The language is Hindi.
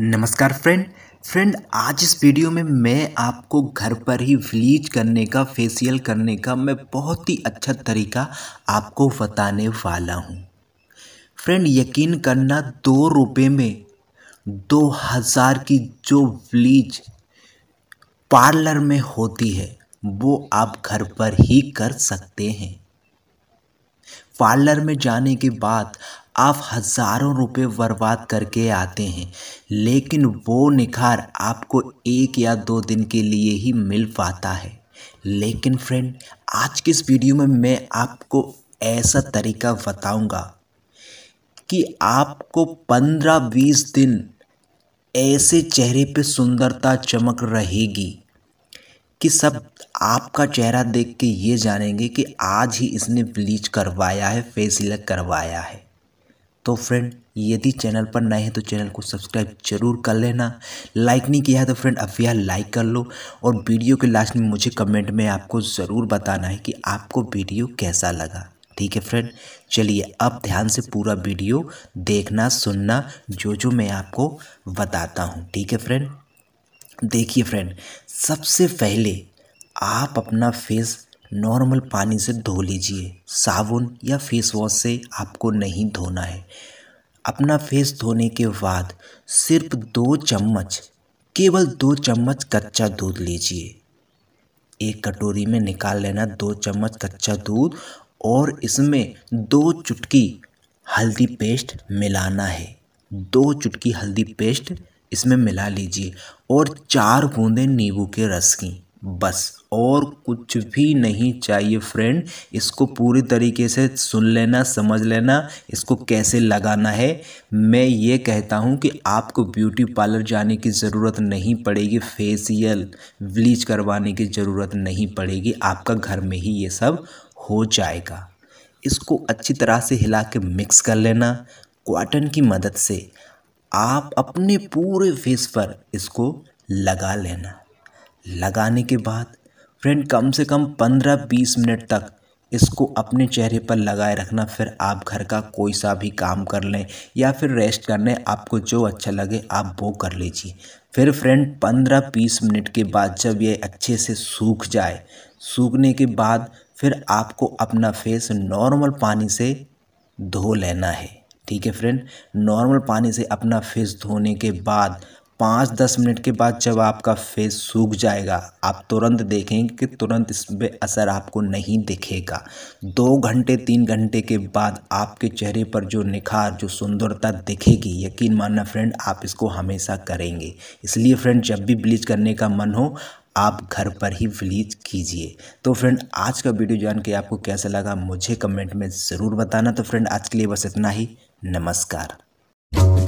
नमस्कार फ्रेंड फ्रेंड आज इस वीडियो में मैं आपको घर पर ही ब्लीच करने का फेशियल करने का मैं बहुत ही अच्छा तरीका आपको बताने वाला हूँ फ्रेंड यकीन करना दो रुपये में दो हज़ार की जो ब्लीच पार्लर में होती है वो आप घर पर ही कर सकते हैं पार्लर में जाने के बाद आप हज़ारों रुपए बर्बाद करके आते हैं लेकिन वो निखार आपको एक या दो दिन के लिए ही मिल पाता है लेकिन फ्रेंड आज के इस वीडियो में मैं आपको ऐसा तरीका बताऊंगा कि आपको पंद्रह बीस दिन ऐसे चेहरे पे सुंदरता चमक रहेगी कि सब आपका चेहरा देख के ये जानेंगे कि आज ही इसने ब्लीच करवाया है फेसिलर करवाया है तो फ्रेंड यदि चैनल पर नए हैं तो चैनल को सब्सक्राइब जरूर कर लेना लाइक नहीं किया है तो फ्रेंड अब यह लाइक कर लो और वीडियो के लास्ट में मुझे कमेंट में आपको ज़रूर बताना है कि आपको वीडियो कैसा लगा ठीक है फ्रेंड चलिए अब ध्यान से पूरा वीडियो देखना सुनना जो जो मैं आपको बताता हूँ ठीक है फ्रेंड देखिए फ्रेंड सबसे पहले आप अपना फेस नॉर्मल पानी से धो लीजिए साबुन या फेस वॉश से आपको नहीं धोना है अपना फेस धोने के बाद सिर्फ दो चम्मच केवल दो चम्मच कच्चा दूध लीजिए एक कटोरी में निकाल लेना दो चम्मच कच्चा दूध और इसमें दो चुटकी हल्दी पेस्ट मिलाना है दो चुटकी हल्दी पेस्ट इसमें मिला लीजिए और चार बूंदे नींबू के रस की बस और कुछ भी नहीं चाहिए फ्रेंड इसको पूरी तरीके से सुन लेना समझ लेना इसको कैसे लगाना है मैं ये कहता हूँ कि आपको ब्यूटी पार्लर जाने की ज़रूरत नहीं पड़ेगी फेसियल ब्लीच करवाने की ज़रूरत नहीं पड़ेगी आपका घर में ही ये सब हो जाएगा इसको अच्छी तरह से हिला के मिक्स कर लेना क्वाटन की मदद से आप अपने पूरे फेस पर इसको लगा लेना लगाने के बाद फ्रेंड कम से कम पंद्रह बीस मिनट तक इसको अपने चेहरे पर लगाए रखना फिर आप घर का कोई सा भी काम कर लें या फिर रेस्ट कर लें आपको जो अच्छा लगे आप वो कर लीजिए फिर फ्रेंड पंद्रह बीस मिनट के बाद जब ये अच्छे से सूख जाए सूखने के बाद फिर आपको अपना फेस नॉर्मल पानी से धो लेना है ठीक है फ्रेंड नॉर्मल पानी से अपना फेस धोने के बाद पाँच दस मिनट के बाद जब आपका फेस सूख जाएगा आप तुरंत देखेंगे कि तुरंत इस पर असर आपको नहीं दिखेगा दो घंटे तीन घंटे के बाद आपके चेहरे पर जो निखार जो सुंदरता दिखेगी यकीन मानना फ्रेंड आप इसको हमेशा करेंगे इसलिए फ्रेंड जब भी ब्लीच करने का मन हो आप घर पर ही ब्लीच कीजिए तो फ्रेंड आज का वीडियो जान के आपको कैसा लगा मुझे कमेंट में ज़रूर बताना तो फ्रेंड आज के लिए बस इतना ही नमस्कार